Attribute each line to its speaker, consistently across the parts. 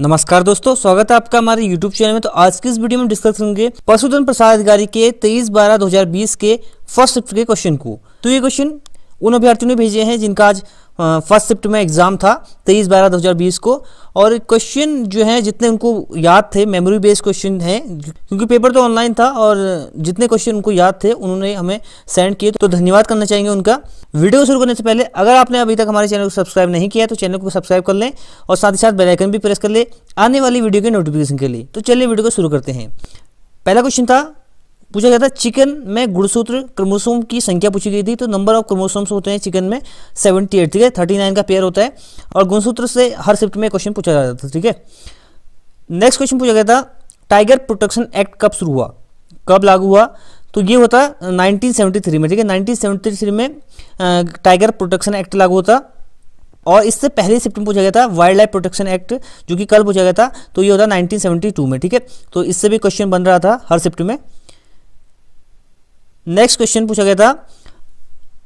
Speaker 1: नमस्कार दोस्तों स्वागत है आपका हमारे YouTube चैनल में तो आज की इस वीडियो में डिस्कस करेंगे पशुधन प्रसार अधिकारी के 23 बारह 2020 के फर्स्ट शिफ्ट के क्वेश्चन को तो ये क्वेश्चन उन अभ्यर्थियों ने भेजे हैं जिनका आज फर्स्ट शिफ्ट में एग्ज़ाम था तेईस बारह बीस को और क्वेश्चन जो है जितने उनको याद थे मेमोरी बेस्ड क्वेश्चन हैं क्योंकि पेपर तो ऑनलाइन था और जितने क्वेश्चन उनको याद थे उन्होंने हमें सेंड किए तो धन्यवाद करना चाहेंगे उनका वीडियो शुरू करने से पहले अगर आपने अभी तक हमारे चैनल को सब्सक्राइब नहीं किया तो चैनल को सब्सक्राइब कर लें और साथ ही साथ बेलाइकन भी प्रेस कर लें आने वाली वीडियो के नोटिफिकेशन के लिए तो चलिए वीडियो को शुरू करते हैं पहला क्वेश्चन था पूछा गया था चिकन में गुणसूत्र क्रमोसोम की संख्या पूछी गई थी तो नंबर ऑफ क्रमोसोम्स होते हैं चिकन में सेवेंटी एट ठीक है थर्टी नाइन का पेयर होता है और गुणसूत्र से हर शिफ्ट में क्वेश्चन पूछा जाता था ठीक है नेक्स्ट क्वेश्चन पूछा गया था टाइगर प्रोटेक्शन एक्ट कब शुरू हुआ कब लागू हुआ तो ये होता नाइनटीन में ठीक है नाइनटीन में टाइगर प्रोटेक्शन एक्ट लागू होता और इससे पहले शिफ्ट में पूछा गया था वाइल्ड लाइफ प्रोटेक्शन एक्ट जो कि कल पूछा गया था तो ये होता 1972 में ठीक है तो इससे भी क्वेश्चन बन रहा था हर शिफ्ट में नेक्स्ट क्वेश्चन पूछा गया था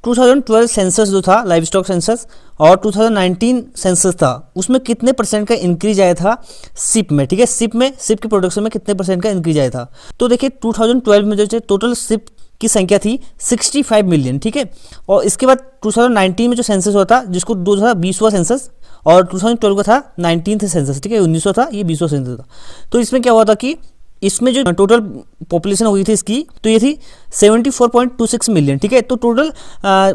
Speaker 1: 2012 सेंसस जो था लाइफ स्टॉक सेंसस और 2019 सेंसस था उसमें कितने परसेंट का इंक्रीज आया था सिप में ठीक है सिप में सिप के प्रोडक्शन में कितने परसेंट का इंक्रीज आया था तो देखिए 2012 में जो है टोटल सिप की संख्या थी 65 मिलियन ठीक है और इसके बाद 2019 में जो सेंसस हुआ था जिसको दो हज़ार बीसवा सेंसस और 2012 का था नाइनटीन सेंसस ठीक है उन्नीसवा था ये बीसवा सेंसस था तो इसमें क्या हुआ था कि इसमें जो टोटल पॉपुलेशन हुई थी इसकी तो ये थी 74.26 मिलियन ठीक है तो टोटल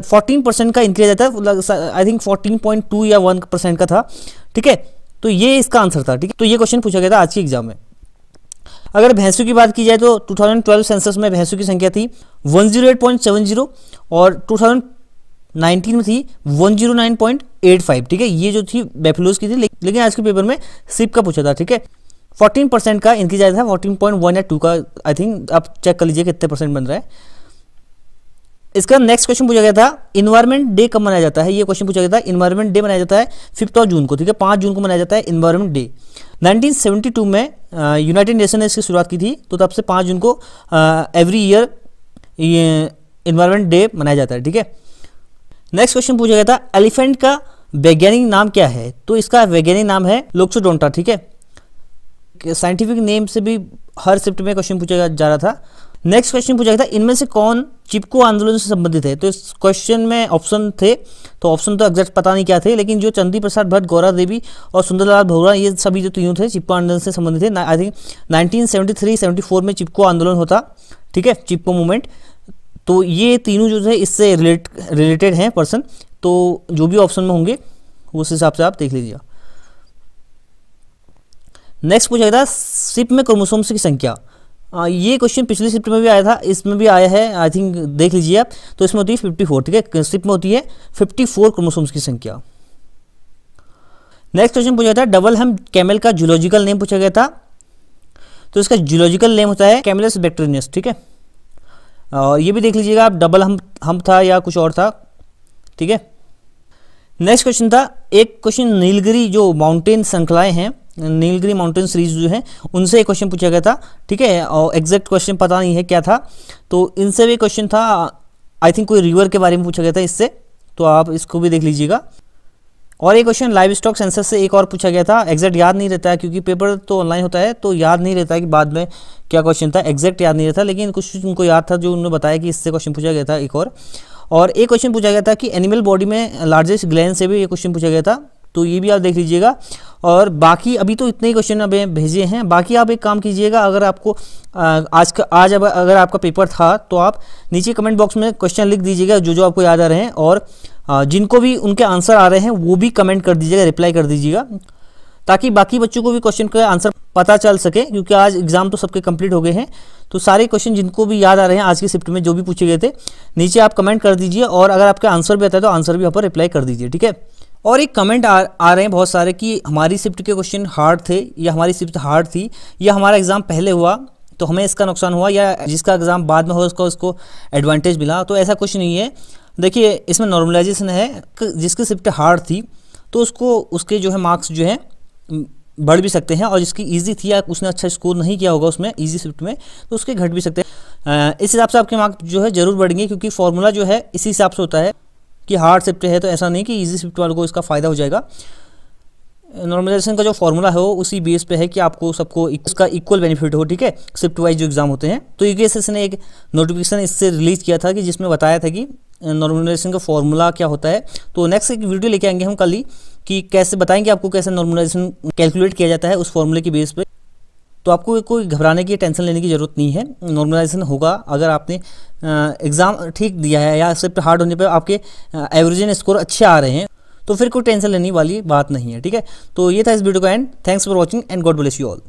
Speaker 1: फोर्टीन परसेंट का इंक्रीज आया था आई थिंक 14.2 या 1 परसेंट का था ठीक है तो ये इसका आंसर था ठीक है तो ये क्वेश्चन पूछा गया था आज के एग्जाम में अगर भैंसों की बात की जाए तो 2012 सेंसस में भैंसों की संख्या थी 108.70 और 2019 में थी 109.85 ठीक है ये जो थी बेफलोज की थी लेकिन आज के पेपर में सिप का पूछा था ठीक है फोर्टीन परसेंट का इंक्रीज आया था फोर्टीन पॉइंट वन या टू का आई थिंक आप चेक कर लीजिए कितने परसेंट बन रहा है इसका नेक्स्ट क्वेश्चन पूछा गया था इन्वायरमेंट डे कब मनाया जाता है ये क्वेश्चन पूछा गया था इन्वायरमेंट डे मनाया जाता है फिफ्थ ऑफ जून को ठीक है पांच जून को मनाया जाता है इन्वायरमेंट डे 1972 में यूनाइटेड नेशन ने इसकी शुरुआत की थी तो तब से पांच जून को एवरी ईयर ये इन्वायरमेंट डे मनाया जाता है ठीक है नेक्स्ट क्वेश्चन पूछा गया था एलिफेंट का वैज्ञानिक नाम क्या है तो इसका वैज्ञानिक नाम है लोक्सोडोंटा ठीक है साइंटिफिक नेम से भी हर शिफ्ट में क्वेश्चन पूछा जा रहा था नेक्स्ट क्वेश्चन पूछा गया था इनमें से कौन चिपको आंदोलन से संबंधित है तो इस क्वेश्चन में ऑप्शन थे तो ऑप्शन तो एग्जैक्ट पता नहीं क्या थे लेकिन जो चंदी प्रसाद भट्ट गौरा देवी और सुंदरलाल भौरा ये सभी जो तीनों थे चिपको आंदोलन से संबंधित थे आई थिंक 1973 74 में चिपको आंदोलन होता ठीक है चिपको मूवमेंट तो ये तीनों जो थे इससे रिलेटेड हैं पर्सन तो जो भी ऑप्शन में होंगे उस हिसाब से आप देख लीजिएगा नेक्स्ट पूछा गया था सिप में क्रोमोसोम्स की संख्या ये क्वेश्चन पिछले शिफ्ट में भी आया था इसमें भी आया है आई थिंक देख लीजिए आप तो इसमें होती है फिफ्टी फोर ठीक है शिफ्ट में होती है फिफ्टी फोर क्रोमोसोम्स की संख्या नेक्स्ट क्वेश्चन पूछा गया था डबल हम कैमल का जूलॉजिकल नेम पूछा गया था तो इसका जूलॉजिकल नेम होता है कैमलस बैक्टेरियस ठीक है और ये भी देख लीजिएगा आप डबल हम हम था या कुछ और था ठीक है नेक्स्ट क्वेश्चन था एक क्वेश्चन नीलगिरी जो माउंटेन श्रृंखलाएँ हैं नीलगिरी माउंटेन सीरीज जो है उनसे एक क्वेश्चन पूछा गया था ठीक है और एग्जैक्ट क्वेश्चन पता नहीं है क्या था तो इनसे भी क्वेश्चन था आई थिंक कोई रिवर के बारे में पूछा गया था इससे तो आप इसको भी देख लीजिएगा और एक क्वेश्चन लाइव स्टॉक सेंसस से एक और पूछा गया था एग्जैक्ट याद नहीं रहता है क्योंकि पेपर तो ऑनलाइन होता है तो याद नहीं रहता है कि बाद में क्या क्वेश्चन था एग्जैक्ट याद नहीं रहता लेकिन कुछ उनको याद था जो उन्होंने बताया कि इससे क्वेश्चन पूछा गया था एक और और एक क्वेश्चन पूछा गया था कि एनिमल बॉडी में लार्जेस्ट ग्लैंड से भी ये क्वेश्चन पूछा गया था तो ये भी आप देख लीजिएगा और बाकी अभी तो इतने ही क्वेश्चन अब भेजे हैं बाकी आप एक काम कीजिएगा अगर आपको आज का आज अब अगर आपका पेपर था तो आप नीचे कमेंट बॉक्स में क्वेश्चन लिख दीजिएगा जो जो आपको याद आ रहे हैं और जिनको भी उनके आंसर आ रहे हैं वो भी कमेंट कर दीजिएगा रिप्लाई कर दीजिएगा ताकि बाकी बच्चों को भी क्वेश्चन का आंसर पता चल सके क्योंकि आज एग्जाम तो सबके कंप्लीट हो गए हैं तो सारे क्वेश्चन जिनको भी याद आ रहे हैं आज के शिफ्ट में जो भी पूछे गए थे नीचे आप कमेंट कर दीजिए और अगर आपका आंसर भी आता है तो आंसर भी यहाँ पर रिप्लाई कर दीजिए ठीक है और एक कमेंट आ आ रहे हैं बहुत सारे कि हमारी शिफ्ट के क्वेश्चन हार्ड थे या हमारी शिफ्ट हार्ड थी या हमारा एग्ज़ाम पहले हुआ तो हमें इसका नुकसान हुआ या जिसका एग्ज़ाम बाद में हो उसको उसको एडवांटेज मिला तो ऐसा कुछ नहीं है देखिए इसमें नॉर्मलाइजेशन है जिसकी शिफ्ट हार्ड थी तो उसको उसके जो है मार्क्स जो हैं बढ़ भी सकते हैं और जिसकी ईजी थी या उसने अच्छा स्कोर नहीं किया होगा उसमें ईजी शिफ्ट में तो उसके घट भी सकते हैं इस हिसाब से आपके मार्क्स जो है ज़रूर बढ़ेंगे क्योंकि फॉर्मूला जो है इसी हिसाब से होता है कि हार्ड शिफ्ट है तो ऐसा नहीं कि ईजी शिफ्ट वालों को इसका फ़ायदा हो जाएगा नॉर्मलाइजेशन का जो फॉर्मूला है वो उसी बेस पे है कि आपको सबको इसका इक्वल बेनिफिट हो ठीक है शिफ्ट वाइज जो एग्ज़ाम होते हैं तो यू ने एक नोटिफिकेशन इससे रिलीज़ किया था कि जिसमें बताया था कि नॉर्मलाइजेशन का फॉर्मूला क्या होता है तो नेक्स्ट एक वीडियो लेके आएंगे हम कल ही कि कैसे बताएंगे आपको कैसे नॉर्मलाइजेशन कैलकुलेट किया जाता है उस फॉर्मूले के बेस पर तो आपको कोई घबराने की टेंशन लेने की ज़रूरत नहीं है नॉर्मलाइजेशन होगा अगर आपने एग्ज़ाम ठीक दिया है या सिर्फ हार्ड होने पर आपके एवरेज स्कोर अच्छे आ रहे हैं तो फिर कोई टेंशन लेने वाली बात नहीं है ठीक है तो ये था इस वीडियो का end thanks for watching and God bless you all